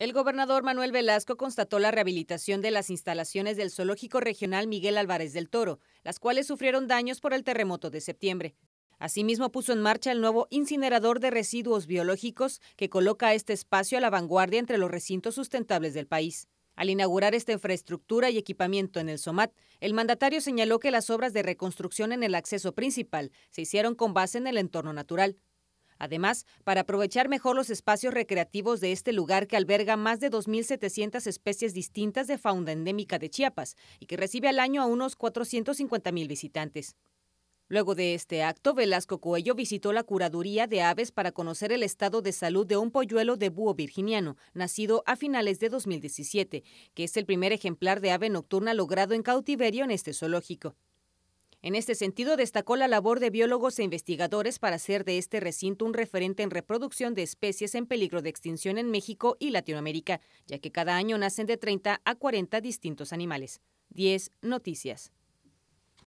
El gobernador Manuel Velasco constató la rehabilitación de las instalaciones del Zoológico Regional Miguel Álvarez del Toro, las cuales sufrieron daños por el terremoto de septiembre. Asimismo, puso en marcha el nuevo incinerador de residuos biológicos que coloca este espacio a la vanguardia entre los recintos sustentables del país. Al inaugurar esta infraestructura y equipamiento en el SOMAT, el mandatario señaló que las obras de reconstrucción en el acceso principal se hicieron con base en el entorno natural, Además, para aprovechar mejor los espacios recreativos de este lugar que alberga más de 2.700 especies distintas de fauna endémica de Chiapas y que recibe al año a unos 450.000 visitantes. Luego de este acto, Velasco Coello visitó la curaduría de aves para conocer el estado de salud de un polluelo de búho virginiano, nacido a finales de 2017, que es el primer ejemplar de ave nocturna logrado en cautiverio en este zoológico. En este sentido, destacó la labor de biólogos e investigadores para hacer de este recinto un referente en reproducción de especies en peligro de extinción en México y Latinoamérica, ya que cada año nacen de 30 a 40 distintos animales. 10 Noticias.